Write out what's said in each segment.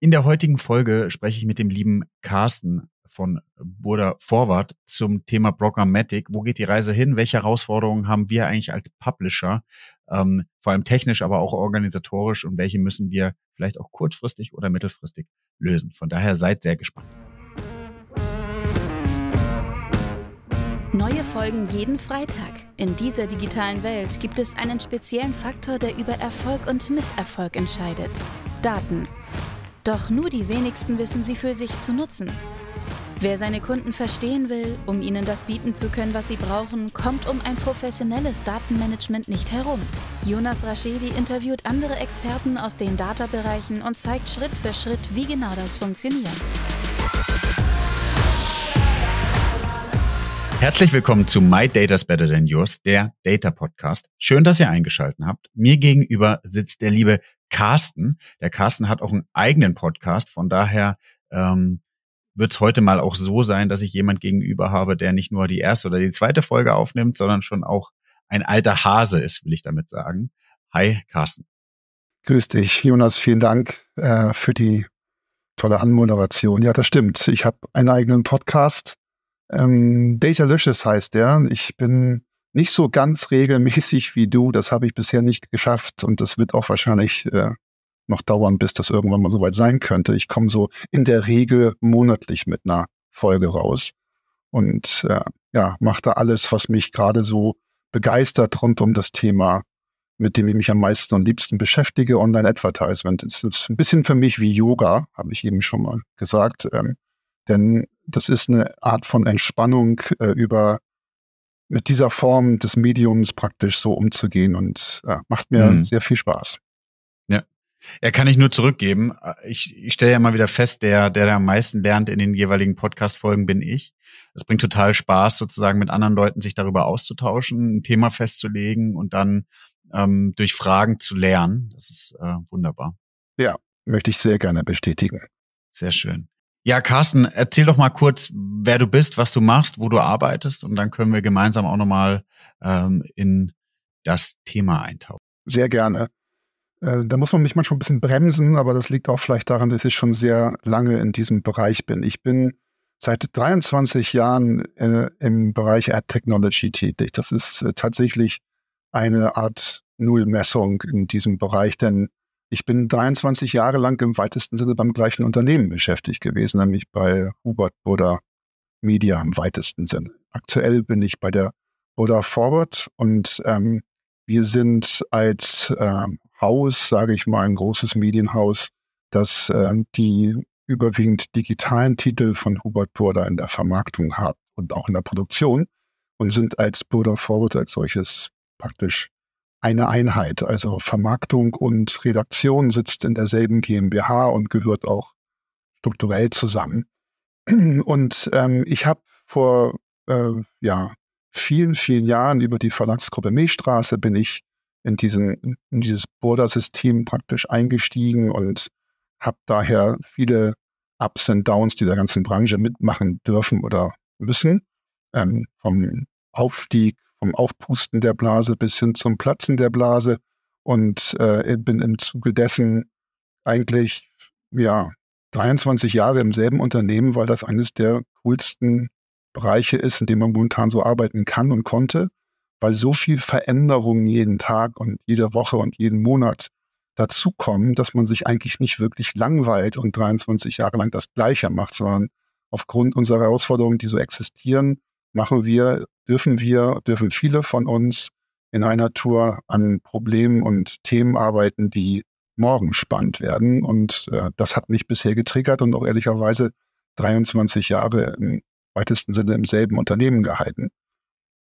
In der heutigen Folge spreche ich mit dem lieben Carsten von Burda Forward zum Thema Programmatic. Wo geht die Reise hin? Welche Herausforderungen haben wir eigentlich als Publisher, ähm, vor allem technisch, aber auch organisatorisch und welche müssen wir vielleicht auch kurzfristig oder mittelfristig lösen? Von daher seid sehr gespannt. Neue Folgen jeden Freitag. In dieser digitalen Welt gibt es einen speziellen Faktor, der über Erfolg und Misserfolg entscheidet. Daten. Doch nur die wenigsten wissen sie für sich zu nutzen. Wer seine Kunden verstehen will, um ihnen das bieten zu können, was sie brauchen, kommt um ein professionelles Datenmanagement nicht herum. Jonas Raschedi interviewt andere Experten aus den Data-Bereichen und zeigt Schritt für Schritt, wie genau das funktioniert. Herzlich willkommen zu My Data's Better Than Yours, der Data Podcast. Schön, dass ihr eingeschaltet habt. Mir gegenüber sitzt der liebe Carsten. Der Carsten hat auch einen eigenen Podcast. Von daher ähm, wird es heute mal auch so sein, dass ich jemand gegenüber habe, der nicht nur die erste oder die zweite Folge aufnimmt, sondern schon auch ein alter Hase ist, will ich damit sagen. Hi, Carsten. Grüß dich, Jonas. Vielen Dank äh, für die tolle Anmoderation. Ja, das stimmt. Ich habe einen eigenen Podcast. Ähm, Data Licious heißt der. Ich bin nicht so ganz regelmäßig wie du. Das habe ich bisher nicht geschafft und das wird auch wahrscheinlich äh, noch dauern, bis das irgendwann mal soweit sein könnte. Ich komme so in der Regel monatlich mit einer Folge raus und äh, ja, mache da alles, was mich gerade so begeistert rund um das Thema, mit dem ich mich am meisten und liebsten beschäftige, Online-Advertisement. Das ist ein bisschen für mich wie Yoga, habe ich eben schon mal gesagt, ähm, denn das ist eine Art von Entspannung äh, über mit dieser Form des Mediums praktisch so umzugehen und ja, äh, macht mir mhm. sehr viel Spaß. Ja. Ja, kann ich nur zurückgeben. Ich, ich stelle ja mal wieder fest, der, der, der am meisten lernt in den jeweiligen Podcast-Folgen bin ich. Es bringt total Spaß, sozusagen mit anderen Leuten sich darüber auszutauschen, ein Thema festzulegen und dann ähm, durch Fragen zu lernen. Das ist äh, wunderbar. Ja, möchte ich sehr gerne bestätigen. Sehr schön. Ja, Carsten, erzähl doch mal kurz, wer du bist, was du machst, wo du arbeitest und dann können wir gemeinsam auch nochmal ähm, in das Thema eintauchen. Sehr gerne. Äh, da muss man mich manchmal ein bisschen bremsen, aber das liegt auch vielleicht daran, dass ich schon sehr lange in diesem Bereich bin. Ich bin seit 23 Jahren äh, im Bereich Ad Technology tätig. Das ist äh, tatsächlich eine Art Nullmessung in diesem Bereich, denn ich bin 23 Jahre lang im weitesten Sinne beim gleichen Unternehmen beschäftigt gewesen, nämlich bei Hubert Buddha Media im weitesten Sinne. Aktuell bin ich bei der Buddha Forward und ähm, wir sind als ähm, Haus, sage ich mal, ein großes Medienhaus, das äh, die überwiegend digitalen Titel von Hubert Burda in der Vermarktung hat und auch in der Produktion und sind als Burda Forward als solches praktisch eine Einheit. Also Vermarktung und Redaktion sitzt in derselben GmbH und gehört auch strukturell zusammen. Und ähm, ich habe vor äh, ja, vielen, vielen Jahren über die Verlagsgruppe Milchstraße bin ich in, diesen, in dieses Border-System praktisch eingestiegen und habe daher viele Ups und Downs dieser ganzen Branche mitmachen dürfen oder müssen. Ähm, vom Aufstieg vom Aufpusten der Blase bis hin zum Platzen der Blase und äh, bin im Zuge dessen eigentlich ja 23 Jahre im selben Unternehmen, weil das eines der coolsten Bereiche ist, in dem man momentan so arbeiten kann und konnte, weil so viel Veränderungen jeden Tag und jede Woche und jeden Monat dazukommen, dass man sich eigentlich nicht wirklich langweilt und 23 Jahre lang das Gleiche macht, sondern aufgrund unserer Herausforderungen, die so existieren, machen wir, dürfen wir, dürfen viele von uns in einer Tour an Problemen und Themen arbeiten, die morgen spannend werden. Und äh, das hat mich bisher getriggert und auch ehrlicherweise 23 Jahre im weitesten Sinne im selben Unternehmen gehalten.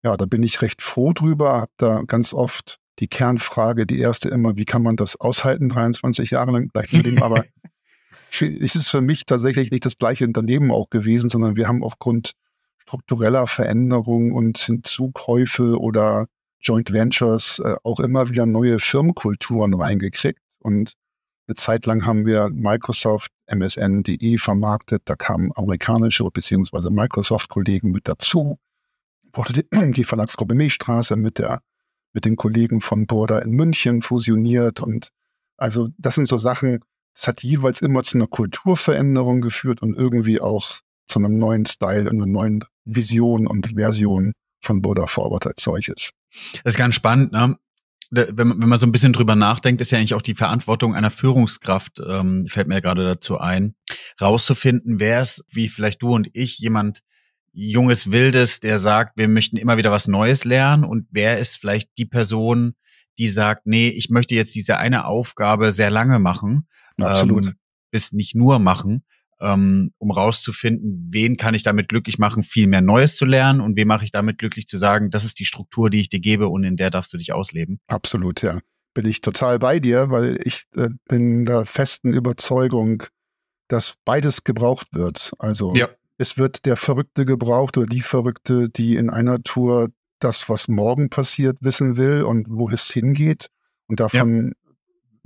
Ja, da bin ich recht froh drüber, habe da ganz oft die Kernfrage, die erste immer, wie kann man das aushalten, 23 Jahre lang gleich mit dem, aber es ist für mich tatsächlich nicht das gleiche Unternehmen auch gewesen, sondern wir haben aufgrund struktureller Veränderung und Hinzukäufe oder Joint Ventures äh, auch immer wieder neue Firmenkulturen reingekriegt. Und eine Zeit lang haben wir Microsoft MSN.de vermarktet. Da kamen amerikanische bzw. Microsoft-Kollegen mit dazu. die Verlagsgruppe Milchstraße mit, der, mit den Kollegen von Border in München fusioniert. Und also das sind so Sachen, das hat jeweils immer zu einer Kulturveränderung geführt und irgendwie auch zu einem neuen Style und einer neuen Vision und Version von Buddha Forward als solches. Das ist ganz spannend, ne? Wenn man, wenn man so ein bisschen drüber nachdenkt, ist ja eigentlich auch die Verantwortung einer Führungskraft, ähm, fällt mir ja gerade dazu ein, rauszufinden, wer es, wie vielleicht du und ich, jemand junges Wildes, der sagt, wir möchten immer wieder was Neues lernen und wer ist vielleicht die Person, die sagt, nee, ich möchte jetzt diese eine Aufgabe sehr lange machen, Absolut. Ähm, bis nicht nur machen, ähm, um rauszufinden, wen kann ich damit glücklich machen, viel mehr Neues zu lernen und wen mache ich damit glücklich zu sagen, das ist die Struktur, die ich dir gebe und in der darfst du dich ausleben. Absolut, ja. Bin ich total bei dir, weil ich äh, bin der festen Überzeugung, dass beides gebraucht wird. Also ja. es wird der Verrückte gebraucht oder die Verrückte, die in einer Tour das, was morgen passiert, wissen will und wo es hingeht. Und davon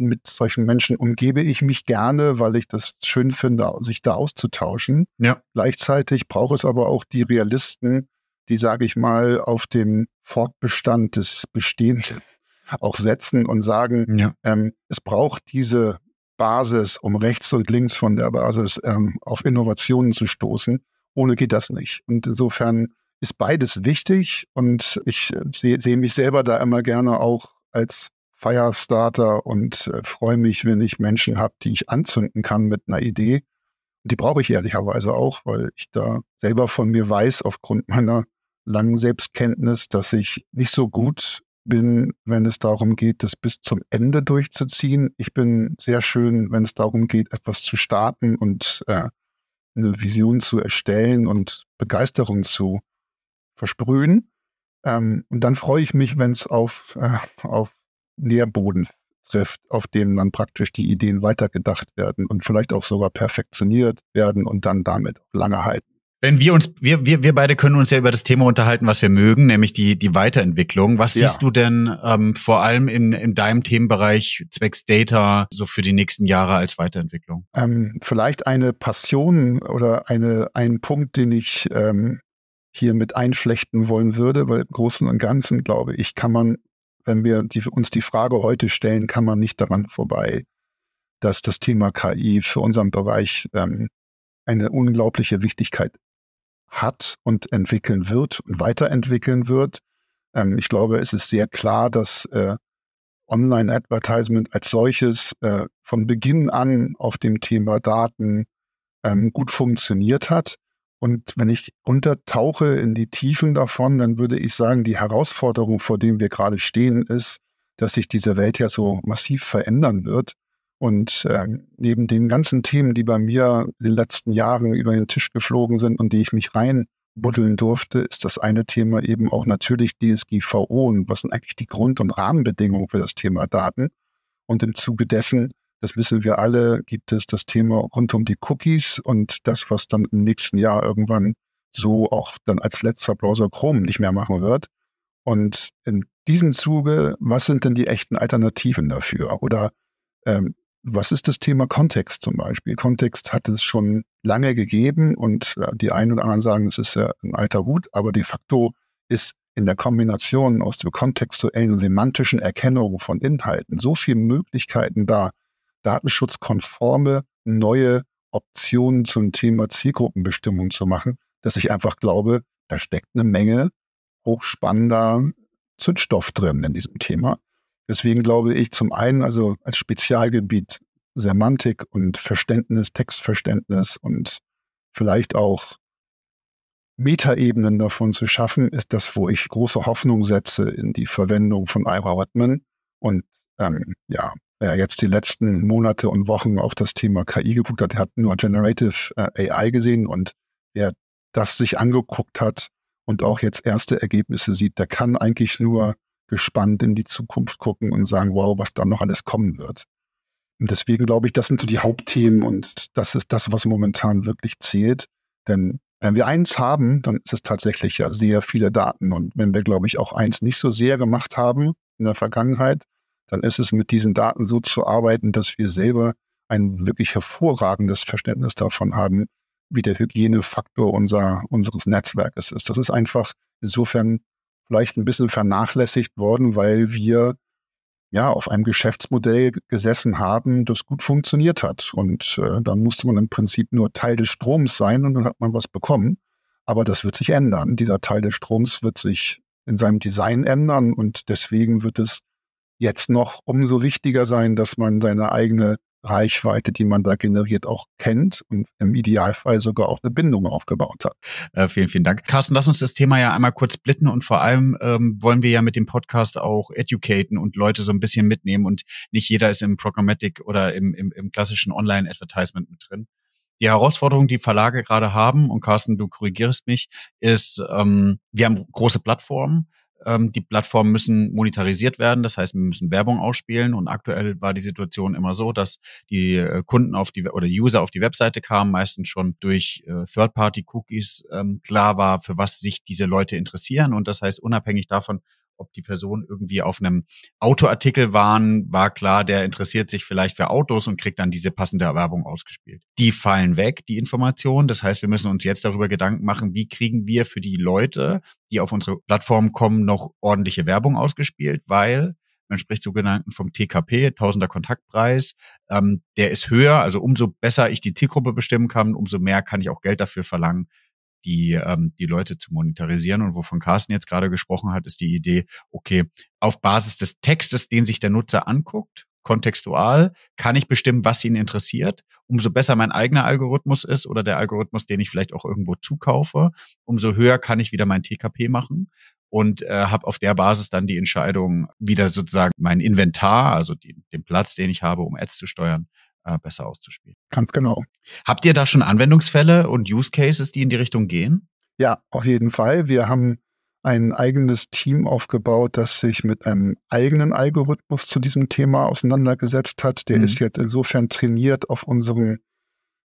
mit solchen Menschen umgebe ich mich gerne, weil ich das schön finde, sich da auszutauschen. Ja. Gleichzeitig braucht es aber auch die Realisten, die, sage ich mal, auf dem Fortbestand des Bestehenden auch setzen und sagen, ja. ähm, es braucht diese Basis, um rechts und links von der Basis ähm, auf Innovationen zu stoßen. Ohne geht das nicht. Und insofern ist beides wichtig und ich äh, sehe seh mich selber da immer gerne auch als Firestarter und äh, freue mich, wenn ich Menschen habe, die ich anzünden kann mit einer Idee. Und die brauche ich ehrlicherweise auch, weil ich da selber von mir weiß, aufgrund meiner langen Selbstkenntnis, dass ich nicht so gut bin, wenn es darum geht, das bis zum Ende durchzuziehen. Ich bin sehr schön, wenn es darum geht, etwas zu starten und äh, eine Vision zu erstellen und Begeisterung zu versprühen. Ähm, und dann freue ich mich, wenn es auf, äh, auf Nährboden trifft, auf dem dann praktisch die Ideen weitergedacht werden und vielleicht auch sogar perfektioniert werden und dann damit lange halten. Wenn wir uns, wir, wir, wir beide können uns ja über das Thema unterhalten, was wir mögen, nämlich die, die Weiterentwicklung. Was ja. siehst du denn ähm, vor allem in, in deinem Themenbereich zwecks Data so für die nächsten Jahre als Weiterentwicklung? Ähm, vielleicht eine Passion oder eine, einen Punkt, den ich ähm, hier mit einflechten wollen würde, weil im Großen und Ganzen, glaube ich, kann man wenn wir die, uns die Frage heute stellen, kann man nicht daran vorbei, dass das Thema KI für unseren Bereich ähm, eine unglaubliche Wichtigkeit hat und entwickeln wird und weiterentwickeln wird. Ähm, ich glaube, es ist sehr klar, dass äh, Online-Advertisement als solches äh, von Beginn an auf dem Thema Daten ähm, gut funktioniert hat. Und wenn ich untertauche in die Tiefen davon, dann würde ich sagen, die Herausforderung, vor dem wir gerade stehen, ist, dass sich diese Welt ja so massiv verändern wird. Und äh, neben den ganzen Themen, die bei mir in den letzten Jahren über den Tisch geflogen sind und die ich mich reinbuddeln durfte, ist das eine Thema eben auch natürlich DSGVO und was sind eigentlich die Grund- und Rahmenbedingungen für das Thema Daten. Und im Zuge dessen das wissen wir alle, gibt es das Thema rund um die Cookies und das, was dann im nächsten Jahr irgendwann so auch dann als letzter Browser Chrome nicht mehr machen wird. Und in diesem Zuge, was sind denn die echten Alternativen dafür? Oder ähm, was ist das Thema Kontext zum Beispiel? Kontext hat es schon lange gegeben und äh, die einen oder anderen sagen, es ist ja ein alter Hut, aber de facto ist in der Kombination aus der kontextuellen, und semantischen Erkennung von Inhalten so viele Möglichkeiten da, datenschutzkonforme neue Optionen zum Thema Zielgruppenbestimmung zu machen, dass ich einfach glaube, da steckt eine Menge hochspannender Zündstoff drin in diesem Thema. Deswegen glaube ich zum einen, also als Spezialgebiet Semantik und Verständnis, Textverständnis und vielleicht auch Metaebenen davon zu schaffen, ist das, wo ich große Hoffnung setze in die Verwendung von Ira Whitman. Und ähm, ja, äh, jetzt die letzten Monate und Wochen auf das Thema KI geguckt hat, der hat nur Generative äh, AI gesehen und wer das sich angeguckt hat und auch jetzt erste Ergebnisse sieht, der kann eigentlich nur gespannt in die Zukunft gucken und sagen, wow, was da noch alles kommen wird. Und deswegen glaube ich, das sind so die Hauptthemen und das ist das, was momentan wirklich zählt. Denn wenn wir eins haben, dann ist es tatsächlich ja sehr viele Daten. Und wenn wir, glaube ich, auch eins nicht so sehr gemacht haben in der Vergangenheit, dann ist es mit diesen Daten so zu arbeiten, dass wir selber ein wirklich hervorragendes Verständnis davon haben, wie der Hygienefaktor unser, unseres Netzwerkes ist. Das ist einfach insofern vielleicht ein bisschen vernachlässigt worden, weil wir ja auf einem Geschäftsmodell gesessen haben, das gut funktioniert hat. Und äh, dann musste man im Prinzip nur Teil des Stroms sein und dann hat man was bekommen. Aber das wird sich ändern. Dieser Teil des Stroms wird sich in seinem Design ändern und deswegen wird es jetzt noch umso wichtiger sein, dass man seine eigene Reichweite, die man da generiert, auch kennt und im Idealfall sogar auch eine Bindung aufgebaut hat. Äh, vielen, vielen Dank. Carsten, lass uns das Thema ja einmal kurz splitten und vor allem ähm, wollen wir ja mit dem Podcast auch educaten und Leute so ein bisschen mitnehmen und nicht jeder ist im Programmatic oder im, im, im klassischen Online-Advertisement mit drin. Die Herausforderung, die Verlage gerade haben, und Carsten, du korrigierst mich, ist, ähm, wir haben große Plattformen, ähm, die Plattformen müssen monetarisiert werden, das heißt, wir müssen Werbung ausspielen. Und aktuell war die Situation immer so, dass die äh, Kunden auf die oder User auf die Webseite kamen, meistens schon durch äh, Third-Party-Cookies ähm, klar war, für was sich diese Leute interessieren. Und das heißt, unabhängig davon, ob die Personen irgendwie auf einem Autoartikel waren, war klar, der interessiert sich vielleicht für Autos und kriegt dann diese passende Erwerbung ausgespielt. Die fallen weg, die Informationen. Das heißt, wir müssen uns jetzt darüber Gedanken machen, wie kriegen wir für die Leute, die auf unsere Plattform kommen, noch ordentliche Werbung ausgespielt, weil man spricht sogenannten vom TKP, Tausender Kontaktpreis. Ähm, der ist höher, also umso besser ich die Zielgruppe bestimmen kann, umso mehr kann ich auch Geld dafür verlangen, die, ähm, die Leute zu monetarisieren. Und wovon Carsten jetzt gerade gesprochen hat, ist die Idee, okay, auf Basis des Textes, den sich der Nutzer anguckt, kontextual, kann ich bestimmen, was ihn interessiert. Umso besser mein eigener Algorithmus ist oder der Algorithmus, den ich vielleicht auch irgendwo zukaufe, umso höher kann ich wieder mein TKP machen und äh, habe auf der Basis dann die Entscheidung, wieder sozusagen mein Inventar, also die, den Platz, den ich habe, um Ads zu steuern, äh, besser auszuspielen. Ganz genau. Habt ihr da schon Anwendungsfälle und Use Cases, die in die Richtung gehen? Ja, auf jeden Fall. Wir haben ein eigenes Team aufgebaut, das sich mit einem eigenen Algorithmus zu diesem Thema auseinandergesetzt hat. Der mhm. ist jetzt insofern trainiert auf unseren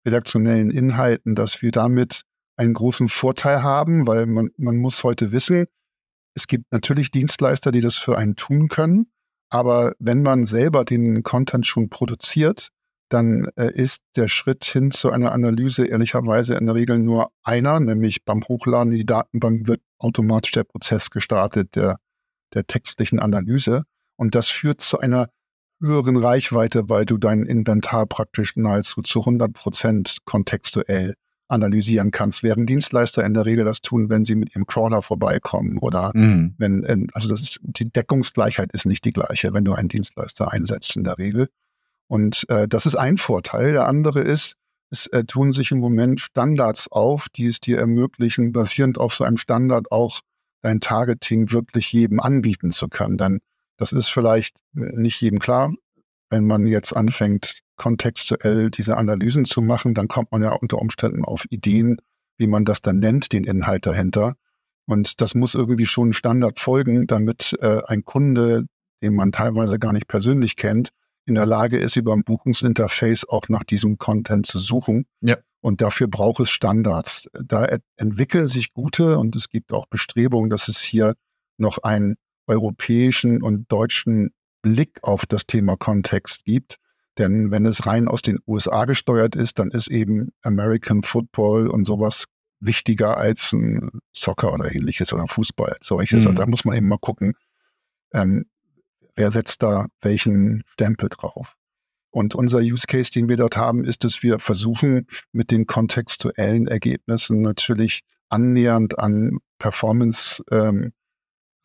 redaktionellen Inhalten, dass wir damit einen großen Vorteil haben, weil man, man muss heute wissen, es gibt natürlich Dienstleister, die das für einen tun können, aber wenn man selber den Content schon produziert, dann äh, ist der Schritt hin zu einer Analyse ehrlicherweise in der Regel nur einer, nämlich beim Hochladen in die Datenbank wird automatisch der Prozess gestartet, der, der textlichen Analyse. Und das führt zu einer höheren Reichweite, weil du dein Inventar praktisch nahezu zu 100 Prozent kontextuell analysieren kannst, während Dienstleister in der Regel das tun, wenn sie mit ihrem Crawler vorbeikommen oder mhm. wenn, also das ist, die Deckungsgleichheit ist nicht die gleiche, wenn du einen Dienstleister einsetzt in der Regel. Und äh, das ist ein Vorteil. Der andere ist, es äh, tun sich im Moment Standards auf, die es dir ermöglichen, basierend auf so einem Standard auch dein Targeting wirklich jedem anbieten zu können. Denn das ist vielleicht äh, nicht jedem klar. Wenn man jetzt anfängt, kontextuell diese Analysen zu machen, dann kommt man ja unter Umständen auf Ideen, wie man das dann nennt, den Inhalt dahinter. Und das muss irgendwie schon Standard folgen, damit äh, ein Kunde, den man teilweise gar nicht persönlich kennt, in der Lage ist, über ein Buchungsinterface auch nach diesem Content zu suchen. Ja. Und dafür braucht es Standards. Da entwickeln sich gute und es gibt auch Bestrebungen, dass es hier noch einen europäischen und deutschen Blick auf das Thema Kontext gibt. Denn wenn es rein aus den USA gesteuert ist, dann ist eben American Football und sowas wichtiger als ein Soccer oder ähnliches oder Fußball. Solches. Mhm. Also da muss man eben mal gucken, ähm, wer setzt da welchen Stempel drauf. Und unser Use Case, den wir dort haben, ist, dass wir versuchen, mit den kontextuellen Ergebnissen natürlich annähernd an Performance ähm,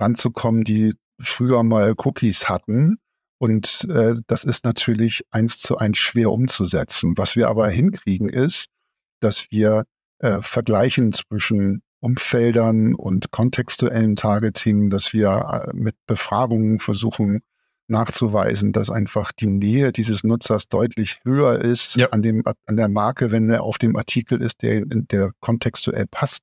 ranzukommen, die früher mal Cookies hatten. Und äh, das ist natürlich eins zu eins schwer umzusetzen. Was wir aber hinkriegen ist, dass wir äh, vergleichen zwischen Umfeldern und kontextuellem Targeting, dass wir äh, mit Befragungen versuchen nachzuweisen, dass einfach die Nähe dieses Nutzers deutlich höher ist ja. an, dem, an der Marke, wenn er auf dem Artikel ist, der, der kontextuell passt,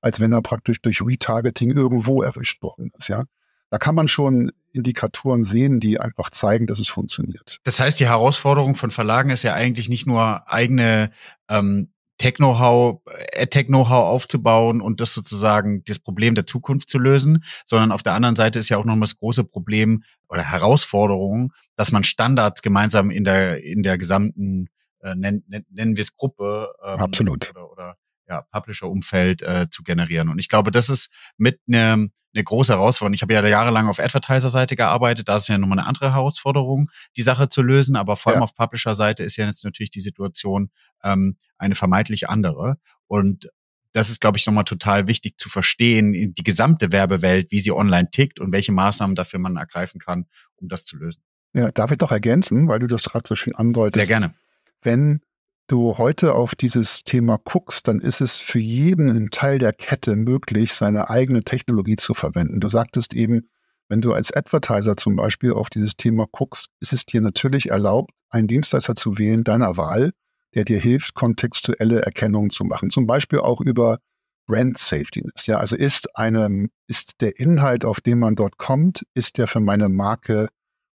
als wenn er praktisch durch Retargeting irgendwo erwischt worden ist. Ja? Da kann man schon Indikatoren sehen, die einfach zeigen, dass es funktioniert. Das heißt, die Herausforderung von Verlagen ist ja eigentlich nicht nur eigene ähm, Tech-Know-how, äh, Tech-Know-how aufzubauen und das sozusagen das Problem der Zukunft zu lösen, sondern auf der anderen Seite ist ja auch nochmal das große Problem oder Herausforderung, dass man Standards gemeinsam in der in der gesamten äh, nennen, nennen wir es Gruppe ähm, Absolut. oder, oder ja, Publisher-Umfeld äh, zu generieren. Und ich glaube, das ist mit eine eine große Herausforderung. Ich habe ja jahrelang auf Advertiser-Seite gearbeitet, da ist ja nochmal eine andere Herausforderung, die Sache zu lösen, aber vor allem auf Publisher-Seite ist ja jetzt natürlich die Situation ähm, eine vermeintlich andere. Und das ist, glaube ich, nochmal total wichtig zu verstehen, die gesamte Werbewelt, wie sie online tickt und welche Maßnahmen dafür man ergreifen kann, um das zu lösen. Ja, darf ich doch ergänzen, weil du das gerade so schön andeutest. Sehr gerne. Wenn du heute auf dieses Thema guckst, dann ist es für jeden Teil der Kette möglich, seine eigene Technologie zu verwenden. Du sagtest eben, wenn du als Advertiser zum Beispiel auf dieses Thema guckst, ist es dir natürlich erlaubt, einen Dienstleister zu wählen deiner Wahl, der dir hilft, kontextuelle Erkennungen zu machen. Zum Beispiel auch über Brand Safety. Ja, also ist eine, ist der Inhalt, auf den man dort kommt, ist der für meine Marke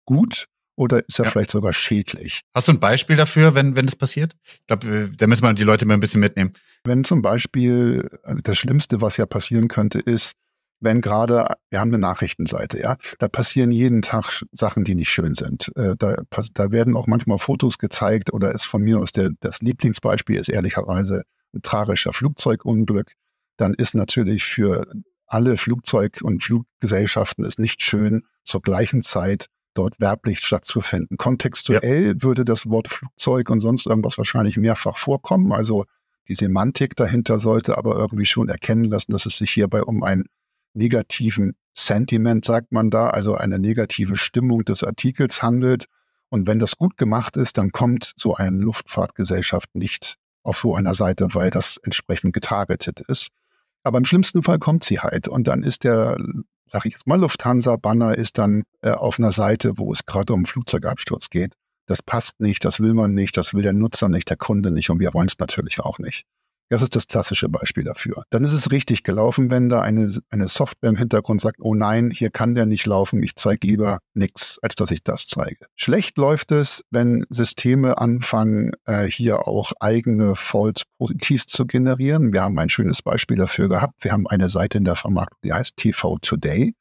gut? oder ist er ja. vielleicht sogar schädlich? Hast du ein Beispiel dafür, wenn, wenn das passiert? Ich glaube, da müssen wir die Leute mal ein bisschen mitnehmen. Wenn zum Beispiel äh, das Schlimmste, was ja passieren könnte, ist, wenn gerade, wir haben eine Nachrichtenseite, ja, da passieren jeden Tag Sachen, die nicht schön sind. Äh, da, da werden auch manchmal Fotos gezeigt oder ist von mir aus der, das Lieblingsbeispiel ist ehrlicherweise ein tragischer Flugzeugunglück. Dann ist natürlich für alle Flugzeug- und Fluggesellschaften es nicht schön, zur gleichen Zeit dort werblich stattzufinden. Kontextuell ja. würde das Wort Flugzeug und sonst irgendwas wahrscheinlich mehrfach vorkommen. Also die Semantik dahinter sollte aber irgendwie schon erkennen lassen, dass es sich hierbei um einen negativen Sentiment, sagt man da, also eine negative Stimmung des Artikels handelt. Und wenn das gut gemacht ist, dann kommt so eine Luftfahrtgesellschaft nicht auf so einer Seite, weil das entsprechend getargetet ist. Aber im schlimmsten Fall kommt sie halt und dann ist der sage ich jetzt mal, Lufthansa-Banner ist dann äh, auf einer Seite, wo es gerade um Flugzeugabsturz geht. Das passt nicht, das will man nicht, das will der Nutzer nicht, der Kunde nicht und wir wollen es natürlich auch nicht. Das ist das klassische Beispiel dafür. Dann ist es richtig gelaufen, wenn da eine, eine Software im Hintergrund sagt, oh nein, hier kann der nicht laufen, ich zeige lieber nichts, als dass ich das zeige. Schlecht läuft es, wenn Systeme anfangen, äh, hier auch eigene Fault Positives zu generieren. Wir haben ein schönes Beispiel dafür gehabt. Wir haben eine Seite in der Vermarktung, die heißt TV Today.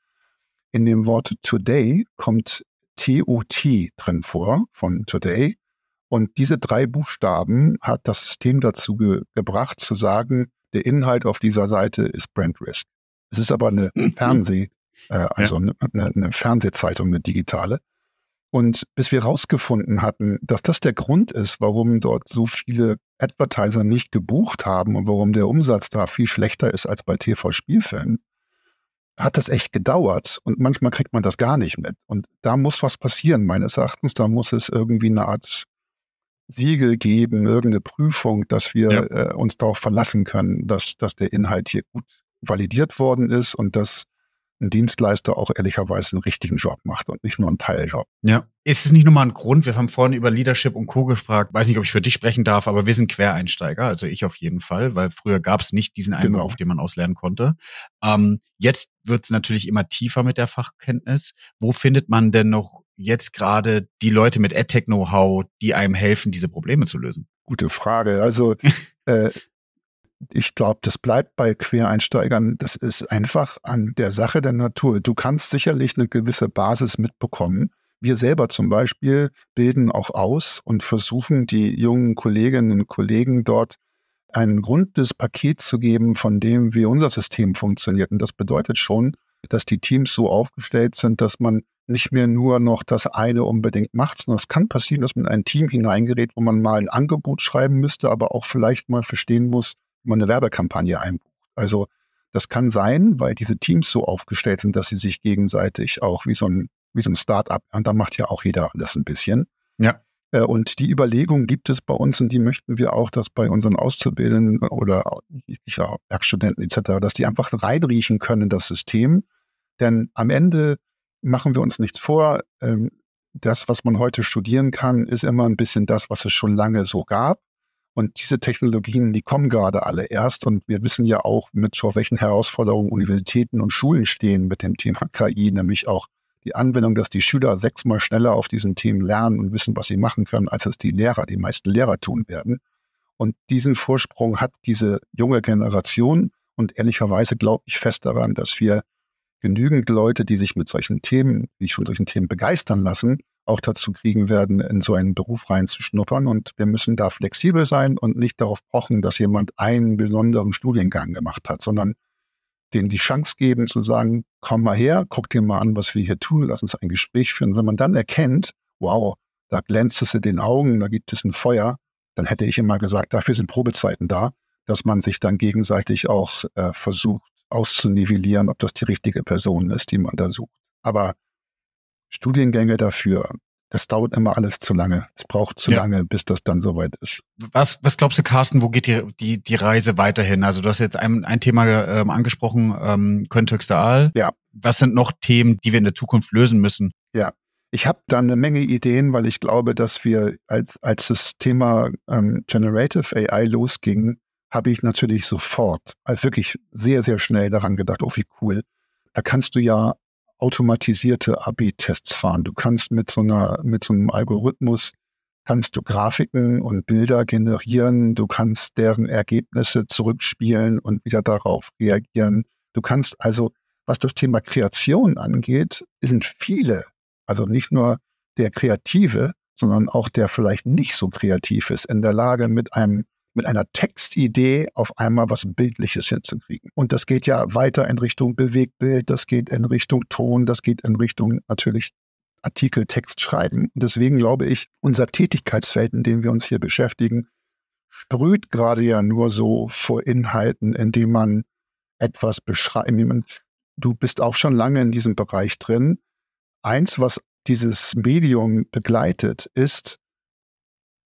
In dem Wort Today kommt TOT drin vor von Today. Und diese drei Buchstaben hat das System dazu ge gebracht, zu sagen, der Inhalt auf dieser Seite ist Brand Risk. Es ist aber eine mhm. Fernseh, äh, also ja. eine, ne, eine Fernsehzeitung, eine digitale. Und bis wir herausgefunden hatten, dass das der Grund ist, warum dort so viele Advertiser nicht gebucht haben und warum der Umsatz da viel schlechter ist als bei TV-Spielfilmen, hat das echt gedauert. Und manchmal kriegt man das gar nicht mit. Und da muss was passieren, meines Erachtens. Da muss es irgendwie eine Art Siegel geben, irgendeine Prüfung, dass wir ja. äh, uns darauf verlassen können, dass, dass der Inhalt hier gut validiert worden ist und dass ein Dienstleister auch ehrlicherweise einen richtigen Job macht und nicht nur einen Teiljob. Ja. Ist es nicht nur mal ein Grund? Wir haben vorhin über Leadership und Co. gefragt. Weiß nicht, ob ich für dich sprechen darf, aber wir sind Quereinsteiger, also ich auf jeden Fall, weil früher gab es nicht diesen einen genau. Beruf, den man auslernen konnte. Ähm, jetzt wird es natürlich immer tiefer mit der Fachkenntnis. Wo findet man denn noch jetzt gerade die Leute mit AdTech-Know-how, die einem helfen, diese Probleme zu lösen? Gute Frage. Also äh, ich glaube, das bleibt bei Quereinsteigern. Das ist einfach an der Sache der Natur. Du kannst sicherlich eine gewisse Basis mitbekommen. Wir selber zum Beispiel bilden auch aus und versuchen, die jungen Kolleginnen und Kollegen dort ein grundes Paket zu geben, von dem, wie unser System funktioniert. Und das bedeutet schon, dass die Teams so aufgestellt sind, dass man nicht mehr nur noch das eine unbedingt macht, sondern es kann passieren, dass man in ein Team hineingerät, wo man mal ein Angebot schreiben müsste, aber auch vielleicht mal verstehen muss, man eine Werbekampagne einbucht. Also das kann sein, weil diese Teams so aufgestellt sind, dass sie sich gegenseitig auch wie so ein, wie so ein Start-up, und da macht ja auch jeder das ein bisschen. Ja. Äh, und die Überlegung gibt es bei uns und die möchten wir auch, dass bei unseren Auszubildenden oder ja, Werkstudenten etc., dass die einfach reinriechen können in das System. Denn am Ende machen wir uns nichts vor. Ähm, das, was man heute studieren kann, ist immer ein bisschen das, was es schon lange so gab. Und diese Technologien, die kommen gerade alle erst. Und wir wissen ja auch, mit vor welchen Herausforderungen Universitäten und Schulen stehen mit dem Thema KI, nämlich auch die Anwendung, dass die Schüler sechsmal schneller auf diesen Themen lernen und wissen, was sie machen können, als es die Lehrer, die meisten Lehrer tun werden. Und diesen Vorsprung hat diese junge Generation. Und ehrlicherweise glaube ich fest daran, dass wir genügend Leute, die sich mit solchen Themen, die sich von solchen Themen begeistern lassen, auch dazu kriegen werden, in so einen Beruf reinzuschnuppern. Und wir müssen da flexibel sein und nicht darauf pochen, dass jemand einen besonderen Studiengang gemacht hat, sondern denen die Chance geben zu sagen, komm mal her, guck dir mal an, was wir hier tun, lass uns ein Gespräch führen. Wenn man dann erkennt, wow, da glänzt es in den Augen, da gibt es ein Feuer, dann hätte ich immer gesagt, dafür sind Probezeiten da, dass man sich dann gegenseitig auch äh, versucht auszunivellieren, ob das die richtige Person ist, die man da sucht. Aber Studiengänge dafür. Das dauert immer alles zu lange. Es braucht zu ja. lange, bis das dann soweit ist. Was, was glaubst du, Carsten, wo geht die, die, die Reise weiterhin? Also du hast jetzt ein, ein Thema ähm, angesprochen, ähm, Köntextual. Ja. Was sind noch Themen, die wir in der Zukunft lösen müssen? Ja. Ich habe da eine Menge Ideen, weil ich glaube, dass wir, als, als das Thema ähm, Generative AI losging, habe ich natürlich sofort, also wirklich sehr, sehr schnell daran gedacht, oh, wie cool. Da kannst du ja automatisierte AB-Tests fahren. Du kannst mit so einer, mit so einem Algorithmus kannst du Grafiken und Bilder generieren, du kannst deren Ergebnisse zurückspielen und wieder darauf reagieren. Du kannst also, was das Thema Kreation angeht, sind viele, also nicht nur der Kreative, sondern auch der vielleicht nicht so kreativ ist, in der Lage, mit einem mit einer Textidee auf einmal was Bildliches hinzukriegen. Und das geht ja weiter in Richtung Bewegbild, das geht in Richtung Ton, das geht in Richtung natürlich Artikel, Text schreiben. Und deswegen glaube ich, unser Tätigkeitsfeld, in dem wir uns hier beschäftigen, sprüht gerade ja nur so vor Inhalten, indem man etwas beschreibt. Du bist auch schon lange in diesem Bereich drin. Eins, was dieses Medium begleitet, ist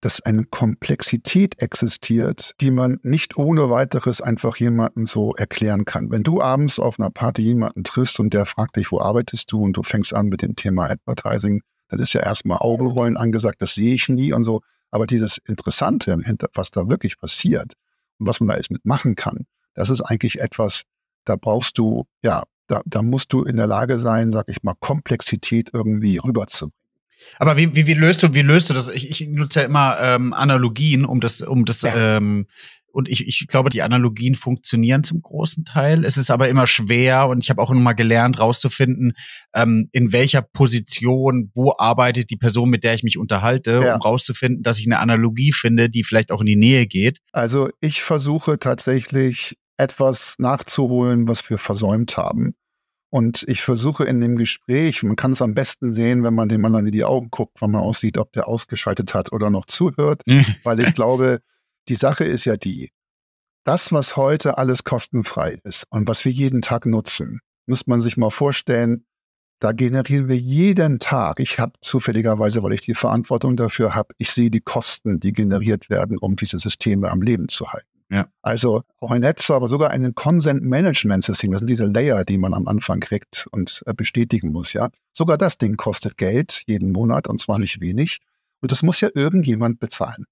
dass eine Komplexität existiert, die man nicht ohne weiteres einfach jemanden so erklären kann. Wenn du abends auf einer Party jemanden triffst und der fragt dich, wo arbeitest du und du fängst an mit dem Thema Advertising, dann ist ja erstmal Augenrollen angesagt, das sehe ich nie und so. Aber dieses Interessante, was da wirklich passiert und was man da jetzt mitmachen kann, das ist eigentlich etwas, da brauchst du, ja, da, da musst du in der Lage sein, sag ich mal, Komplexität irgendwie rüberzubringen. Aber wie, wie, wie löst du, wie löst du das? Ich, ich nutze ja immer ähm, Analogien, um das, um das, ja. ähm, und ich, ich glaube, die Analogien funktionieren zum großen Teil. Es ist aber immer schwer und ich habe auch nochmal gelernt, rauszufinden, ähm, in welcher Position, wo arbeitet die Person, mit der ich mich unterhalte, ja. um rauszufinden, dass ich eine Analogie finde, die vielleicht auch in die Nähe geht. Also ich versuche tatsächlich etwas nachzuholen, was wir versäumt haben. Und ich versuche in dem Gespräch, man kann es am besten sehen, wenn man dem anderen in die Augen guckt, wenn man aussieht, ob der ausgeschaltet hat oder noch zuhört, mhm. weil ich glaube, die Sache ist ja die, das, was heute alles kostenfrei ist und was wir jeden Tag nutzen, muss man sich mal vorstellen, da generieren wir jeden Tag. Ich habe zufälligerweise, weil ich die Verantwortung dafür habe, ich sehe die Kosten, die generiert werden, um diese Systeme am Leben zu halten. Ja. Also auch ein Netz, aber sogar ein Consent Management System. Das sind diese Layer, die man am Anfang kriegt und äh, bestätigen muss, ja. Sogar das Ding kostet Geld jeden Monat und zwar nicht wenig. Und das muss ja irgendjemand bezahlen.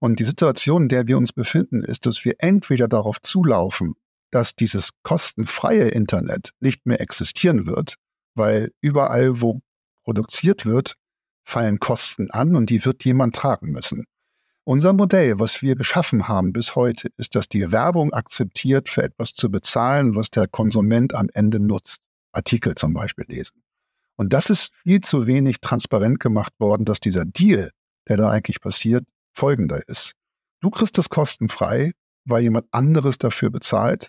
Und die Situation, in der wir uns befinden, ist, dass wir entweder darauf zulaufen, dass dieses kostenfreie Internet nicht mehr existieren wird, weil überall, wo produziert wird, fallen Kosten an und die wird jemand tragen müssen. Unser Modell, was wir geschaffen haben bis heute, ist, dass die Werbung akzeptiert, für etwas zu bezahlen, was der Konsument am Ende nutzt. Artikel zum Beispiel lesen. Und das ist viel zu wenig transparent gemacht worden, dass dieser Deal, der da eigentlich passiert, folgender ist. Du kriegst das kostenfrei, weil jemand anderes dafür bezahlt.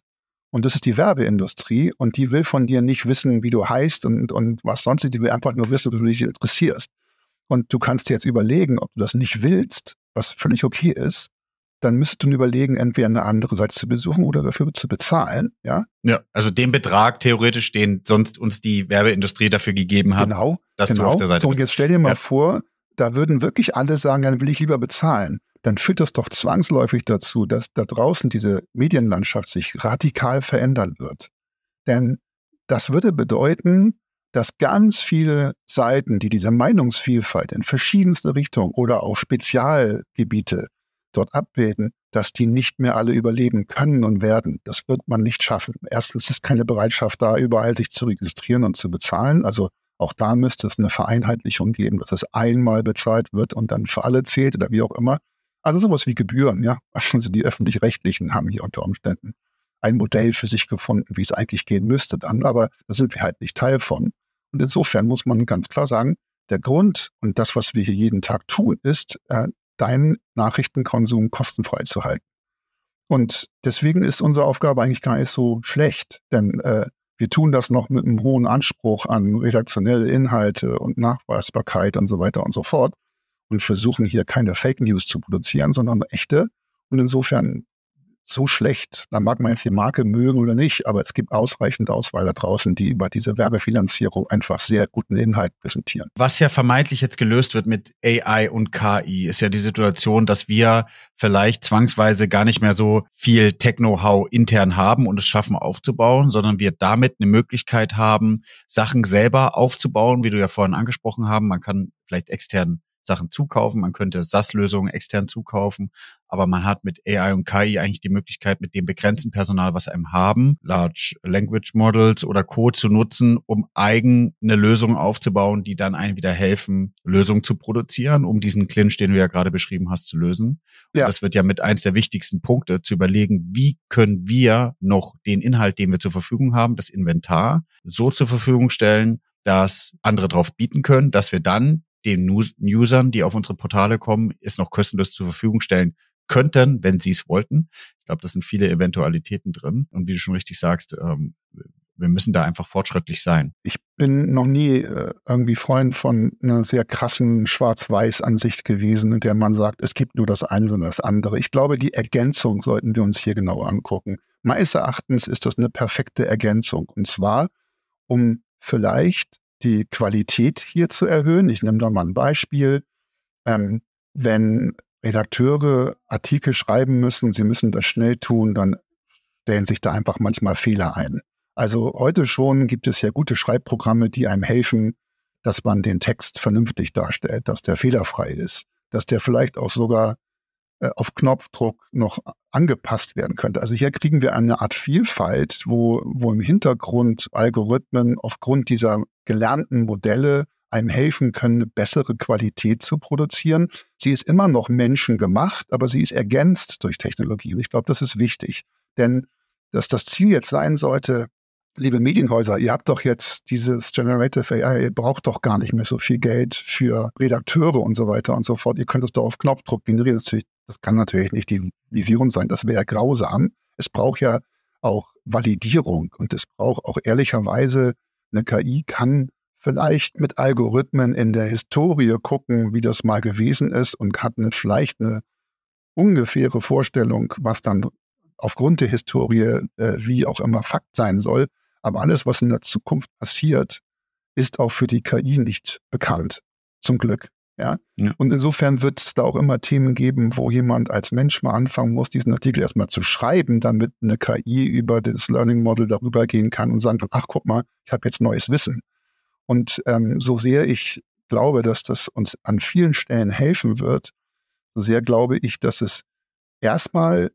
Und das ist die Werbeindustrie und die will von dir nicht wissen, wie du heißt und, und was sonst. Die will einfach nur wissen, ob du dich interessierst. Und du kannst dir jetzt überlegen, ob du das nicht willst was völlig okay ist, dann müsstest du überlegen, entweder eine andere Seite zu besuchen oder dafür zu bezahlen, ja? Ja, also den Betrag theoretisch, den sonst uns die Werbeindustrie dafür gegeben hat, genau, dass genau. du auf genau. der Seite so, bist. Und jetzt stell dir mal ja. vor, da würden wirklich alle sagen, dann will ich lieber bezahlen. Dann führt das doch zwangsläufig dazu, dass da draußen diese Medienlandschaft sich radikal verändern wird. Denn das würde bedeuten, dass ganz viele Seiten, die diese Meinungsvielfalt in verschiedenste Richtungen oder auch Spezialgebiete dort abbilden, dass die nicht mehr alle überleben können und werden. Das wird man nicht schaffen. Erstens ist keine Bereitschaft da, überall sich zu registrieren und zu bezahlen. Also auch da müsste es eine Vereinheitlichung geben, dass es einmal bezahlt wird und dann für alle zählt oder wie auch immer. Also sowas wie Gebühren, ja. Also die öffentlich-rechtlichen haben hier unter Umständen ein Modell für sich gefunden, wie es eigentlich gehen müsste dann, aber da sind wir halt nicht Teil von. Und insofern muss man ganz klar sagen, der Grund und das, was wir hier jeden Tag tun, ist, äh, deinen Nachrichtenkonsum kostenfrei zu halten. Und deswegen ist unsere Aufgabe eigentlich gar nicht so schlecht, denn äh, wir tun das noch mit einem hohen Anspruch an redaktionelle Inhalte und Nachweisbarkeit und so weiter und so fort und versuchen hier keine Fake News zu produzieren, sondern echte. Und insofern so schlecht. Da mag man jetzt die Marke mögen oder nicht, aber es gibt ausreichend Auswahl da draußen, die über diese Werbefinanzierung einfach sehr guten Inhalt präsentieren. Was ja vermeintlich jetzt gelöst wird mit AI und KI, ist ja die Situation, dass wir vielleicht zwangsweise gar nicht mehr so viel techno how intern haben und es schaffen aufzubauen, sondern wir damit eine Möglichkeit haben, Sachen selber aufzubauen, wie du ja vorhin angesprochen haben. Man kann vielleicht extern Sachen zukaufen, man könnte SAS-Lösungen extern zukaufen, aber man hat mit AI und KI eigentlich die Möglichkeit, mit dem begrenzten Personal, was einem haben, Large Language Models oder Co. zu nutzen, um eigene Lösungen aufzubauen, die dann einem wieder helfen, Lösungen zu produzieren, um diesen Clinch, den du ja gerade beschrieben hast, zu lösen. Ja. Das wird ja mit eins der wichtigsten Punkte, zu überlegen, wie können wir noch den Inhalt, den wir zur Verfügung haben, das Inventar, so zur Verfügung stellen, dass andere drauf bieten können, dass wir dann den Usern, die auf unsere Portale kommen, es noch kostenlos zur Verfügung stellen könnten, wenn sie es wollten. Ich glaube, das sind viele Eventualitäten drin. Und wie du schon richtig sagst, ähm, wir müssen da einfach fortschrittlich sein. Ich bin noch nie äh, irgendwie Freund von einer sehr krassen Schwarz-Weiß-Ansicht gewesen, in der man sagt, es gibt nur das eine und das andere. Ich glaube, die Ergänzung sollten wir uns hier genau angucken. Meines Erachtens ist das eine perfekte Ergänzung. Und zwar, um vielleicht die Qualität hier zu erhöhen. Ich nehme da mal ein Beispiel. Ähm, wenn Redakteure Artikel schreiben müssen, sie müssen das schnell tun, dann stellen sich da einfach manchmal Fehler ein. Also heute schon gibt es ja gute Schreibprogramme, die einem helfen, dass man den Text vernünftig darstellt, dass der fehlerfrei ist, dass der vielleicht auch sogar äh, auf Knopfdruck noch angepasst werden könnte. Also hier kriegen wir eine Art Vielfalt, wo, wo im Hintergrund Algorithmen aufgrund dieser gelernten Modelle einem helfen können, eine bessere Qualität zu produzieren. Sie ist immer noch menschengemacht, aber sie ist ergänzt durch Technologie. Und ich glaube, das ist wichtig. Denn dass das Ziel jetzt sein sollte, liebe Medienhäuser, ihr habt doch jetzt dieses Generative AI, ihr braucht doch gar nicht mehr so viel Geld für Redakteure und so weiter und so fort. Ihr könnt es doch auf Knopfdruck generieren. Das, kann natürlich nicht die Vision sein, das wäre ja grausam. Es braucht ja auch Validierung und es braucht auch ehrlicherweise, eine KI kann vielleicht mit Algorithmen in der Historie gucken, wie das mal gewesen ist und hat eine, vielleicht eine ungefähre Vorstellung, was dann aufgrund der Historie äh, wie auch immer Fakt sein soll. Aber alles, was in der Zukunft passiert, ist auch für die KI nicht bekannt. Zum Glück. Ja? ja. Und insofern wird es da auch immer Themen geben, wo jemand als Mensch mal anfangen muss, diesen Artikel erstmal zu schreiben, damit eine KI über das Learning Model darüber gehen kann und sagen kann, ach guck mal, ich habe jetzt neues Wissen. Und ähm, so sehr ich glaube, dass das uns an vielen Stellen helfen wird, so sehr glaube ich, dass es erstmal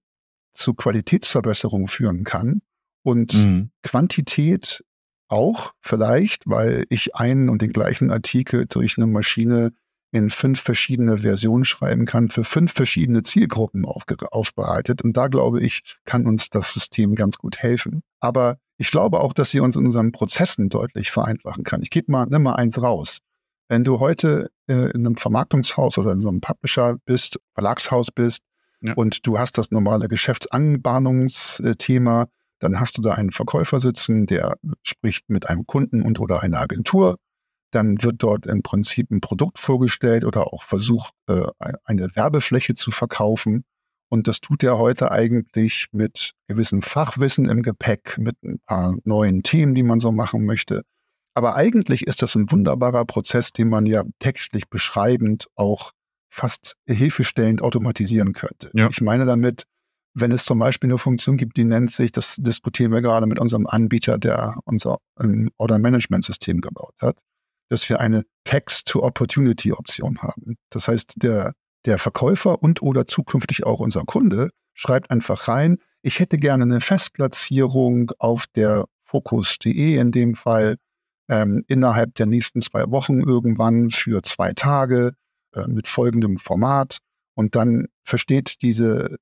zu Qualitätsverbesserungen führen kann, und mhm. Quantität auch vielleicht, weil ich einen und den gleichen Artikel durch eine Maschine in fünf verschiedene Versionen schreiben kann, für fünf verschiedene Zielgruppen aufbereitet. Und da glaube ich, kann uns das System ganz gut helfen. Aber ich glaube auch, dass sie uns in unseren Prozessen deutlich vereinfachen kann. Ich gebe mal, nimm mal eins raus. Wenn du heute äh, in einem Vermarktungshaus oder in so einem Publisher bist, Verlagshaus bist ja. und du hast das normale Geschäftsanbahnungsthema, äh, dann hast du da einen Verkäufer sitzen, der spricht mit einem Kunden und oder einer Agentur. Dann wird dort im Prinzip ein Produkt vorgestellt oder auch versucht, äh, eine Werbefläche zu verkaufen. Und das tut er heute eigentlich mit gewissem Fachwissen im Gepäck, mit ein paar neuen Themen, die man so machen möchte. Aber eigentlich ist das ein wunderbarer Prozess, den man ja textlich beschreibend auch fast hilfestellend automatisieren könnte. Ja. Ich meine damit, wenn es zum Beispiel eine Funktion gibt, die nennt sich, das diskutieren wir gerade mit unserem Anbieter, der unser Order-Management-System gebaut hat, dass wir eine Text-to-Opportunity-Option haben. Das heißt, der, der Verkäufer und oder zukünftig auch unser Kunde schreibt einfach rein, ich hätte gerne eine Festplatzierung auf der Focus.de in dem Fall ähm, innerhalb der nächsten zwei Wochen irgendwann für zwei Tage äh, mit folgendem Format. Und dann versteht diese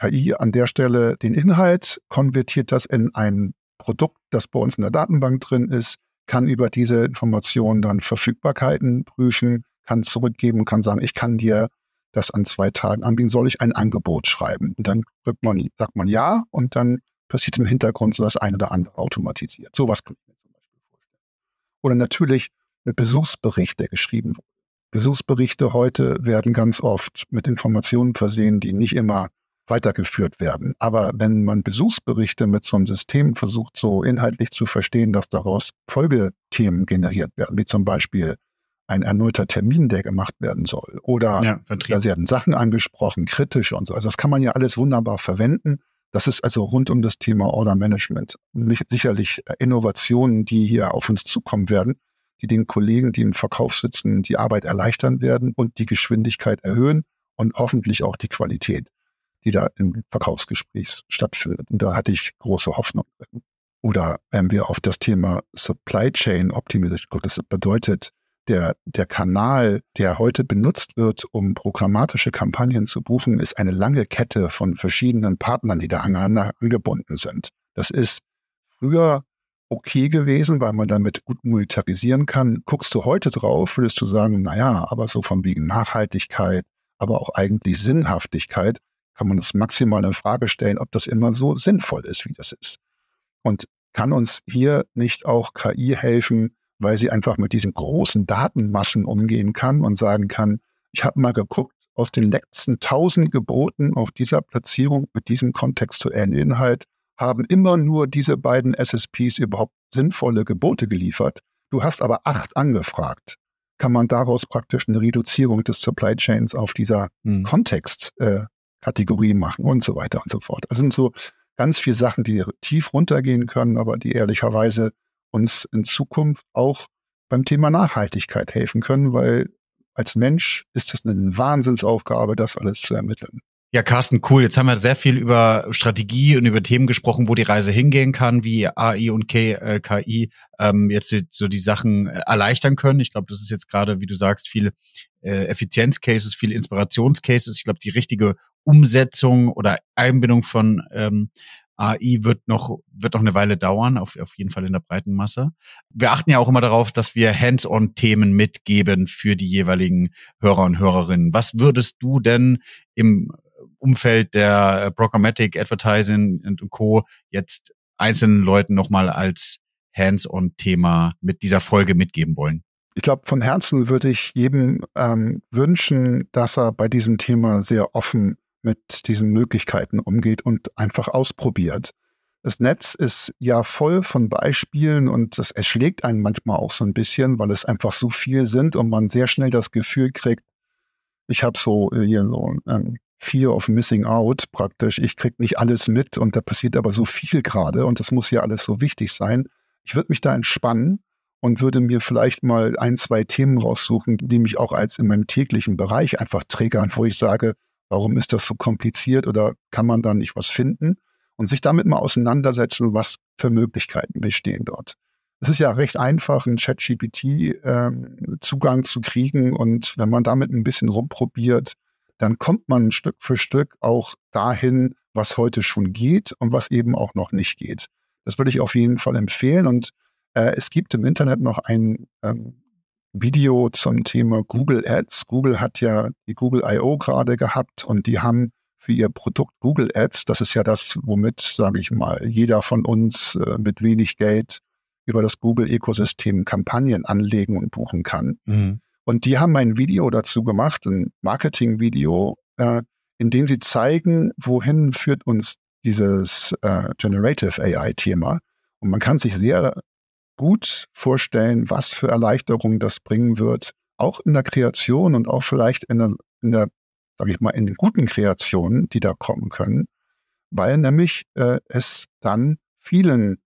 KI an der Stelle den Inhalt, konvertiert das in ein Produkt, das bei uns in der Datenbank drin ist, kann über diese Informationen dann Verfügbarkeiten prüfen, kann zurückgeben, kann sagen, ich kann dir das an zwei Tagen anbieten, soll ich ein Angebot schreiben? Und dann drückt man, sagt man ja und dann passiert im Hintergrund so das eine oder andere automatisiert. Sowas kann ich mir zum Beispiel vorstellen. Oder natürlich ein Besuchsbericht, der geschrieben wurde. Besuchsberichte heute werden ganz oft mit Informationen versehen, die nicht immer weitergeführt werden. Aber wenn man Besuchsberichte mit so einem System versucht, so inhaltlich zu verstehen, dass daraus Folgethemen generiert werden, wie zum Beispiel ein erneuter Termin, der gemacht werden soll. Oder ja, da Sie hatten Sachen angesprochen, kritisch und so. Also das kann man ja alles wunderbar verwenden. Das ist also rund um das Thema Order Management sicherlich äh, Innovationen, die hier auf uns zukommen werden, die den Kollegen, die im Verkauf sitzen, die Arbeit erleichtern werden und die Geschwindigkeit erhöhen und hoffentlich auch die Qualität die da im Verkaufsgespräch stattfindet. Und da hatte ich große Hoffnung. Oder wenn wir auf das Thema Supply Chain Optimization gucken, das bedeutet, der, der Kanal, der heute benutzt wird, um programmatische Kampagnen zu buchen, ist eine lange Kette von verschiedenen Partnern, die da angebunden sind. Das ist früher okay gewesen, weil man damit gut monetarisieren kann. Guckst du heute drauf, würdest du sagen, naja, aber so von wegen Nachhaltigkeit, aber auch eigentlich Sinnhaftigkeit, kann man das maximal in Frage stellen, ob das immer so sinnvoll ist, wie das ist. Und kann uns hier nicht auch KI helfen, weil sie einfach mit diesen großen Datenmassen umgehen kann und sagen kann, ich habe mal geguckt, aus den letzten 1000 Geboten auf dieser Platzierung mit diesem kontextuellen Inhalt haben immer nur diese beiden SSPs überhaupt sinnvolle Gebote geliefert. Du hast aber acht angefragt. Kann man daraus praktisch eine Reduzierung des Supply Chains auf dieser hm. Kontext äh, Kategorien machen und so weiter und so fort. Das sind so ganz viele Sachen, die tief runtergehen können, aber die ehrlicherweise uns in Zukunft auch beim Thema Nachhaltigkeit helfen können, weil als Mensch ist es eine Wahnsinnsaufgabe, das alles zu ermitteln. Ja, Carsten, cool. Jetzt haben wir sehr viel über Strategie und über Themen gesprochen, wo die Reise hingehen kann, wie AI und KI äh, ähm, jetzt so die Sachen äh, erleichtern können. Ich glaube, das ist jetzt gerade, wie du sagst, viel äh, Effizienzcases, viel Inspirationscases. Ich glaube, die richtige Umsetzung oder Einbindung von ähm, AI wird noch, wird noch eine Weile dauern, auf, auf jeden Fall in der breiten Masse. Wir achten ja auch immer darauf, dass wir Hands-on-Themen mitgeben für die jeweiligen Hörer und Hörerinnen. Was würdest du denn im Umfeld der Programmatic Advertising und Co. jetzt einzelnen Leuten nochmal als Hands-on-Thema mit dieser Folge mitgeben wollen? Ich glaube, von Herzen würde ich jedem ähm, wünschen, dass er bei diesem Thema sehr offen mit diesen Möglichkeiten umgeht und einfach ausprobiert. Das Netz ist ja voll von Beispielen und das erschlägt einen manchmal auch so ein bisschen, weil es einfach so viel sind und man sehr schnell das Gefühl kriegt, ich habe so äh, hier so ähm, Fear of Missing Out praktisch, ich kriege nicht alles mit und da passiert aber so viel gerade und das muss ja alles so wichtig sein. Ich würde mich da entspannen und würde mir vielleicht mal ein, zwei Themen raussuchen, die mich auch als in meinem täglichen Bereich einfach triggern, wo ich sage, Warum ist das so kompliziert oder kann man da nicht was finden? Und sich damit mal auseinandersetzen, was für Möglichkeiten bestehen dort. Es ist ja recht einfach, einen ChatGPT-Zugang ähm, äh, zu kriegen. Und wenn man damit ein bisschen rumprobiert, dann kommt man Stück für Stück auch dahin, was heute schon geht und was eben auch noch nicht geht. Das würde ich auf jeden Fall empfehlen. Und äh, es gibt im Internet noch ein ähm, Video zum Thema Google Ads. Google hat ja die Google I.O. gerade gehabt und die haben für ihr Produkt Google Ads, das ist ja das, womit, sage ich mal, jeder von uns äh, mit wenig Geld über das Google-Ökosystem Kampagnen anlegen und buchen kann. Mhm. Und die haben ein Video dazu gemacht, ein Marketing-Video, äh, in dem sie zeigen, wohin führt uns dieses äh, Generative AI-Thema. Und man kann sich sehr gut vorstellen, was für Erleichterungen das bringen wird, auch in der Kreation und auch vielleicht in der, in der sage ich mal, in den guten Kreationen, die da kommen können, weil nämlich äh, es dann vielen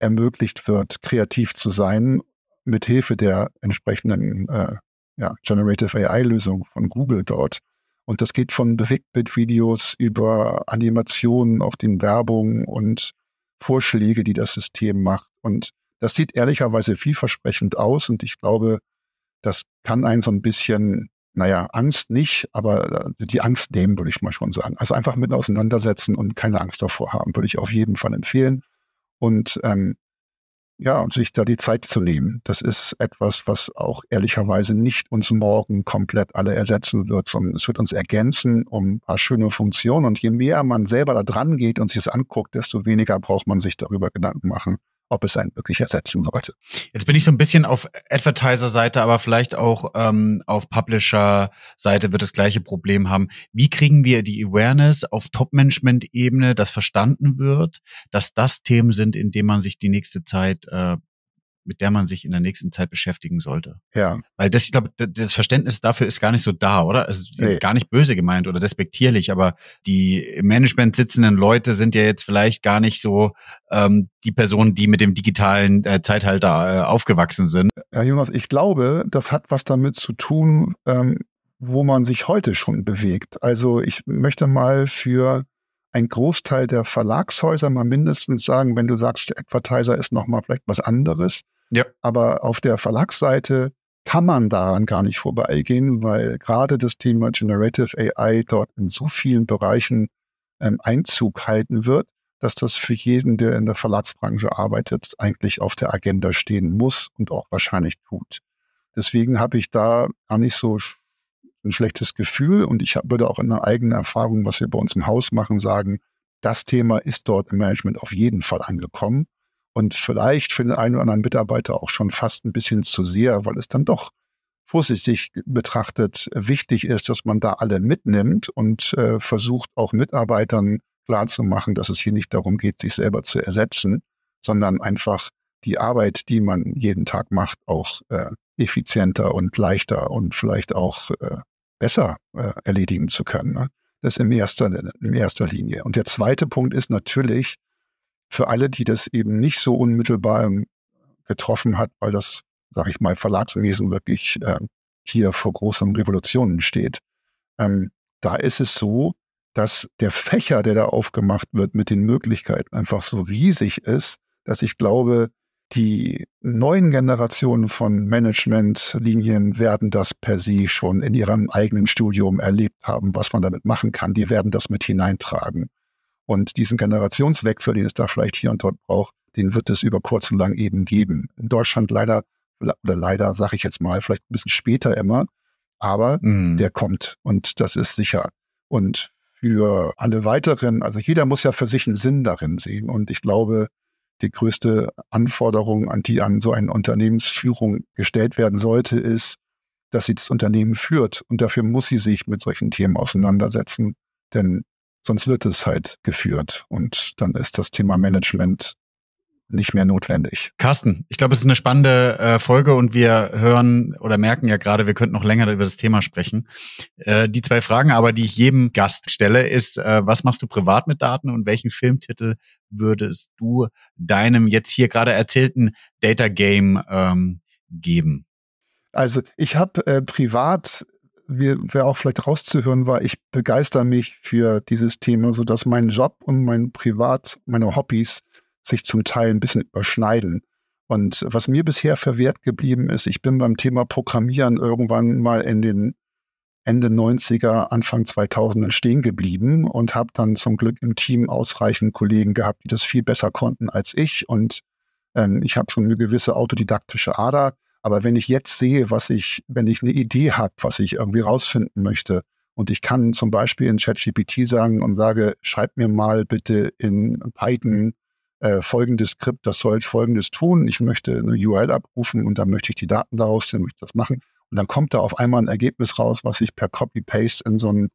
ermöglicht wird, kreativ zu sein, mit Hilfe der entsprechenden äh, ja, Generative AI-Lösung von Google dort. Und das geht von Bewegtbild-Videos über Animationen auf den Werbungen und Vorschläge, die das System macht. Und das sieht ehrlicherweise vielversprechend aus und ich glaube, das kann einen so ein bisschen, naja, Angst nicht, aber äh, die Angst nehmen, würde ich mal schon sagen. Also einfach mit auseinandersetzen und keine Angst davor haben, würde ich auf jeden Fall empfehlen. Und ähm, ja, und sich da die Zeit zu nehmen. Das ist etwas, was auch ehrlicherweise nicht uns morgen komplett alle ersetzen wird, sondern es wird uns ergänzen um ein paar schöne Funktionen. Und je mehr man selber da dran geht und sich das anguckt, desto weniger braucht man sich darüber Gedanken machen ob es einen wirklich ersetzen sollte. Jetzt bin ich so ein bisschen auf Advertiser-Seite, aber vielleicht auch ähm, auf Publisher-Seite wird das gleiche Problem haben. Wie kriegen wir die Awareness auf Top-Management-Ebene, dass verstanden wird, dass das Themen sind, in denen man sich die nächste Zeit äh, mit der man sich in der nächsten Zeit beschäftigen sollte. Ja. Weil das, ich glaube, das Verständnis dafür ist gar nicht so da, oder? Also nee. gar nicht böse gemeint oder despektierlich, aber die im Management sitzenden Leute sind ja jetzt vielleicht gar nicht so ähm, die Personen, die mit dem digitalen äh, Zeithalter äh, aufgewachsen sind. Ja, Jonas, ich glaube, das hat was damit zu tun, ähm, wo man sich heute schon bewegt. Also ich möchte mal für ein Großteil der Verlagshäuser mal mindestens sagen, wenn du sagst, der Advertiser ist nochmal vielleicht was anderes, ja. Aber auf der Verlagsseite kann man daran gar nicht vorbeigehen, weil gerade das Thema Generative AI dort in so vielen Bereichen ähm, Einzug halten wird, dass das für jeden, der in der Verlagsbranche arbeitet, eigentlich auf der Agenda stehen muss und auch wahrscheinlich tut. Deswegen habe ich da gar nicht so ein schlechtes Gefühl und ich würde auch in einer eigenen Erfahrung, was wir bei uns im Haus machen, sagen, das Thema ist dort im Management auf jeden Fall angekommen und vielleicht für den einen oder anderen Mitarbeiter auch schon fast ein bisschen zu sehr, weil es dann doch vorsichtig betrachtet wichtig ist, dass man da alle mitnimmt und äh, versucht auch Mitarbeitern klarzumachen, dass es hier nicht darum geht, sich selber zu ersetzen, sondern einfach die Arbeit, die man jeden Tag macht, auch äh, effizienter und leichter und vielleicht auch äh, besser äh, erledigen zu können. Ne? Das im erster, in erster Linie. Und der zweite Punkt ist natürlich, für alle, die das eben nicht so unmittelbar ähm, getroffen hat, weil das, sage ich mal, Verlagswesen wirklich äh, hier vor großen Revolutionen steht. Ähm, da ist es so, dass der Fächer, der da aufgemacht wird mit den Möglichkeiten, einfach so riesig ist, dass ich glaube, die neuen Generationen von Managementlinien werden das per se schon in ihrem eigenen Studium erlebt haben, was man damit machen kann. Die werden das mit hineintragen. Und diesen Generationswechsel, den es da vielleicht hier und dort braucht, den wird es über kurz und lang eben geben. In Deutschland leider, oder leider sage ich jetzt mal, vielleicht ein bisschen später immer, aber mhm. der kommt und das ist sicher. Und für alle weiteren, also jeder muss ja für sich einen Sinn darin sehen. Und ich glaube, die größte Anforderung, an die an so eine Unternehmensführung gestellt werden sollte, ist, dass sie das Unternehmen führt. Und dafür muss sie sich mit solchen Themen auseinandersetzen. Denn Sonst wird es halt geführt und dann ist das Thema Management nicht mehr notwendig. Carsten, ich glaube, es ist eine spannende äh, Folge und wir hören oder merken ja gerade, wir könnten noch länger über das Thema sprechen. Äh, die zwei Fragen aber, die ich jedem Gast stelle, ist, äh, was machst du privat mit Daten und welchen Filmtitel würdest du deinem jetzt hier gerade erzählten Data Game ähm, geben? Also ich habe äh, privat wie, wer auch vielleicht rauszuhören war, ich begeister mich für dieses Thema, sodass mein Job und mein Privat, meine Hobbys sich zum Teil ein bisschen überschneiden. Und was mir bisher verwehrt geblieben ist, ich bin beim Thema Programmieren irgendwann mal in den Ende 90er, Anfang 2000 er stehen geblieben und habe dann zum Glück im Team ausreichend Kollegen gehabt, die das viel besser konnten als ich. Und ähm, ich habe so eine gewisse autodidaktische Ader aber wenn ich jetzt sehe, was ich, wenn ich eine Idee habe, was ich irgendwie rausfinden möchte, und ich kann zum Beispiel in ChatGPT sagen und sage, schreib mir mal bitte in Python äh, folgendes Skript, das soll folgendes tun. Ich möchte eine URL abrufen und dann möchte ich die Daten daraus, dann möchte ich das machen. Und dann kommt da auf einmal ein Ergebnis raus, was ich per Copy-Paste in so einen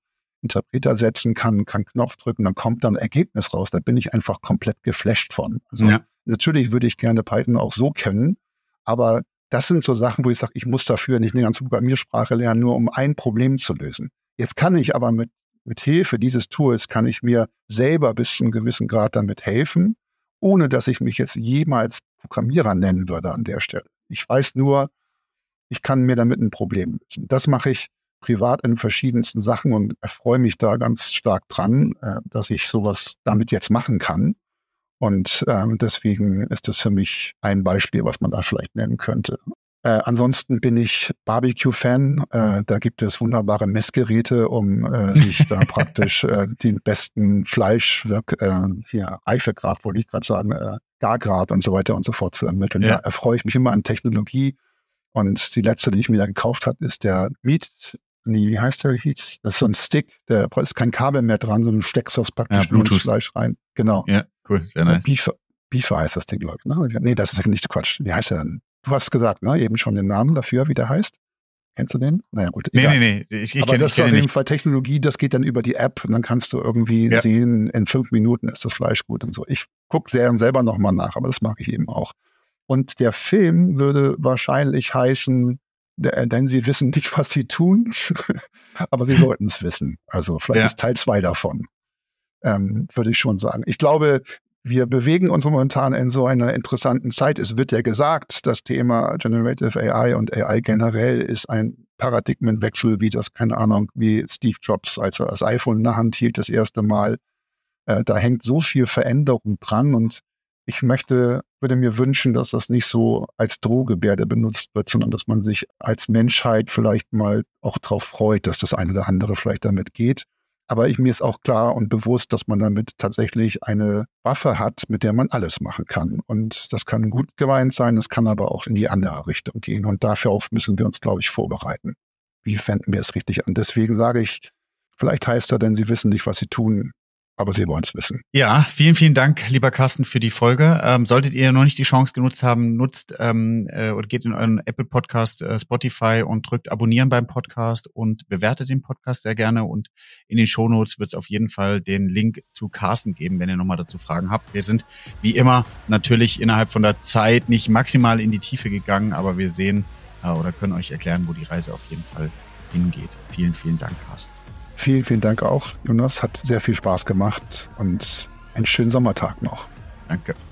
Interpreter setzen kann, kann Knopf drücken, dann kommt da ein Ergebnis raus. Da bin ich einfach komplett geflasht von. Also ja. natürlich würde ich gerne Python auch so kennen, aber das sind so Sachen, wo ich sage, ich muss dafür nicht eine ganze Programmiersprache lernen, nur um ein Problem zu lösen. Jetzt kann ich aber mit, mit Hilfe dieses Tools, kann ich mir selber bis zu einem gewissen Grad damit helfen, ohne dass ich mich jetzt jemals Programmierer nennen würde an der Stelle. Ich weiß nur, ich kann mir damit ein Problem lösen. Das mache ich privat in verschiedensten Sachen und erfreue mich da ganz stark dran, äh, dass ich sowas damit jetzt machen kann. Und ähm, deswegen ist das für mich ein Beispiel, was man da vielleicht nennen könnte. Äh, ansonsten bin ich Barbecue-Fan. Äh, da gibt es wunderbare Messgeräte, um äh, sich da praktisch äh, den besten Fleisch, äh, hier Eifegrad, wollte ich gerade sagen, äh, Gargrad und so weiter und so fort zu ermitteln. Ja. Da erfreue ich mich immer an Technologie. Und die letzte, die ich mir da gekauft habe, ist der Meat. Nee, wie heißt der? Das ist so ein Stick. Da ist kein Kabel mehr dran, sondern du steckst das praktisch ja, Bluetooth. ins Fleisch rein. Genau. Ja. Cool, sehr nice. Beef, Beefer heißt das Ding, glaube ich. Ne? Nee, das ist nicht Quatsch. Wie heißt er denn? Du hast gesagt, ne? eben schon den Namen dafür, wie der heißt. Kennst du den? Naja, gut. Egal. Nee, nee, nee. Ich, ich Aber das ich ist auf jeden Fall Technologie, das geht dann über die App und dann kannst du irgendwie ja. sehen, in fünf Minuten ist das Fleisch gut und so. Ich gucke Serien selber nochmal nach, aber das mag ich eben auch. Und der Film würde wahrscheinlich heißen, äh, denn sie wissen nicht, was sie tun, aber sie sollten es wissen. Also vielleicht ja. ist Teil zwei davon ähm, würde ich schon sagen. Ich glaube, wir bewegen uns momentan in so einer interessanten Zeit. Es wird ja gesagt, das Thema Generative AI und AI generell ist ein Paradigmenwechsel, wie das, keine Ahnung, wie Steve Jobs, als er das iPhone in der Hand hielt, das erste Mal. Äh, da hängt so viel Veränderung dran und ich möchte, würde mir wünschen, dass das nicht so als Drohgebärde benutzt wird, sondern dass man sich als Menschheit vielleicht mal auch darauf freut, dass das eine oder andere vielleicht damit geht. Aber ich, mir ist auch klar und bewusst, dass man damit tatsächlich eine Waffe hat, mit der man alles machen kann. Und das kann gut gemeint sein, das kann aber auch in die andere Richtung gehen. Und dafür müssen wir uns, glaube ich, vorbereiten. Wie fänden wir es richtig an? Deswegen sage ich, vielleicht heißt er denn, Sie wissen nicht, was Sie tun aber sie wollen es wissen. Ja, vielen, vielen Dank, lieber Carsten, für die Folge. Ähm, solltet ihr noch nicht die Chance genutzt haben, nutzt ähm, äh, oder geht in euren Apple Podcast, äh, Spotify und drückt Abonnieren beim Podcast und bewertet den Podcast sehr gerne. Und in den Shownotes wird es auf jeden Fall den Link zu Carsten geben, wenn ihr nochmal dazu Fragen habt. Wir sind wie immer natürlich innerhalb von der Zeit nicht maximal in die Tiefe gegangen, aber wir sehen äh, oder können euch erklären, wo die Reise auf jeden Fall hingeht. Vielen, vielen Dank, Carsten. Vielen, vielen Dank auch, Jonas. Hat sehr viel Spaß gemacht und einen schönen Sommertag noch. Danke.